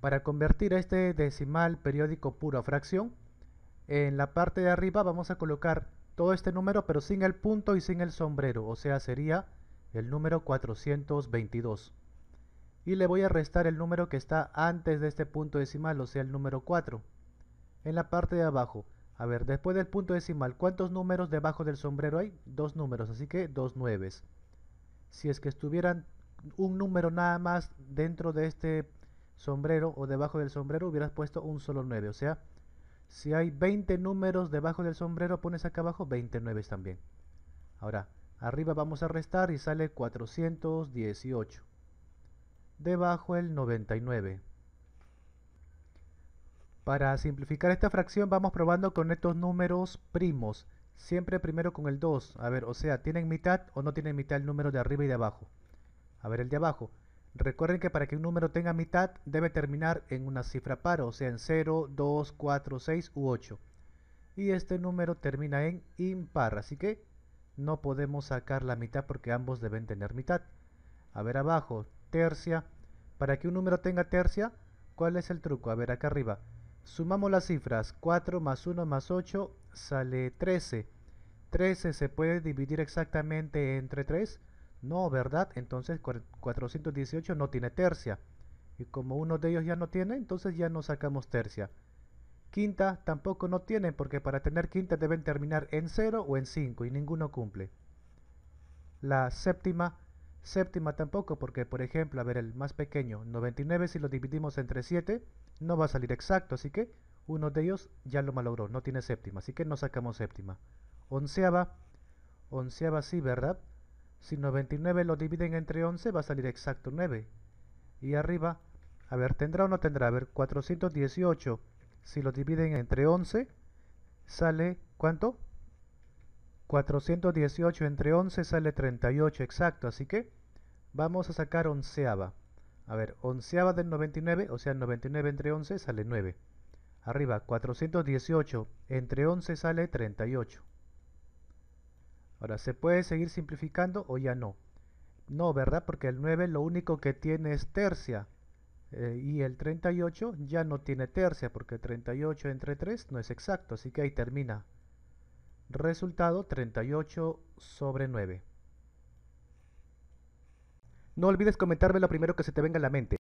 Para convertir este decimal periódico puro a fracción, en la parte de arriba vamos a colocar todo este número pero sin el punto y sin el sombrero, o sea sería el número 422. Y le voy a restar el número que está antes de este punto decimal, o sea el número 4. En la parte de abajo, a ver, después del punto decimal, ¿cuántos números debajo del sombrero hay? Dos números, así que dos nueves. Si es que estuvieran un número nada más dentro de este sombrero o debajo del sombrero hubieras puesto un solo 9. O sea, si hay 20 números debajo del sombrero, pones acá abajo 29 también. Ahora, arriba vamos a restar y sale 418. Debajo el 99. Para simplificar esta fracción vamos probando con estos números primos. Siempre primero con el 2. A ver, o sea, ¿tienen mitad o no tienen mitad el número de arriba y de abajo? A ver, el de abajo. Recuerden que para que un número tenga mitad debe terminar en una cifra par, o sea en 0, 2, 4, 6 u 8. Y este número termina en impar, así que no podemos sacar la mitad porque ambos deben tener mitad. A ver abajo, tercia. Para que un número tenga tercia, ¿cuál es el truco? A ver acá arriba. Sumamos las cifras, 4 más 1 más 8 sale 13. 13 se puede dividir exactamente entre 3, no, ¿verdad? Entonces 418 no tiene tercia. Y como uno de ellos ya no tiene, entonces ya no sacamos tercia. Quinta tampoco no tiene porque para tener quinta deben terminar en 0 o en 5 y ninguno cumple. La séptima, séptima tampoco porque por ejemplo, a ver el más pequeño, 99 si lo dividimos entre 7 no va a salir exacto, así que uno de ellos ya lo malogró, no tiene séptima, así que no sacamos séptima. Onceava, onceava sí, ¿verdad? Si 99 lo dividen entre 11 va a salir exacto 9. Y arriba, a ver, ¿tendrá o no tendrá? A ver, 418. Si lo dividen entre 11, sale ¿cuánto? 418 entre 11 sale 38, exacto. Así que vamos a sacar onceava. A ver, onceava del 99, o sea, 99 entre 11 sale 9. Arriba, 418 entre 11 sale 38. Ahora, ¿se puede seguir simplificando o ya no? No, ¿verdad? Porque el 9 lo único que tiene es tercia. Eh, y el 38 ya no tiene tercia, porque 38 entre 3 no es exacto, así que ahí termina. Resultado 38 sobre 9. No olvides comentarme lo primero que se te venga a la mente.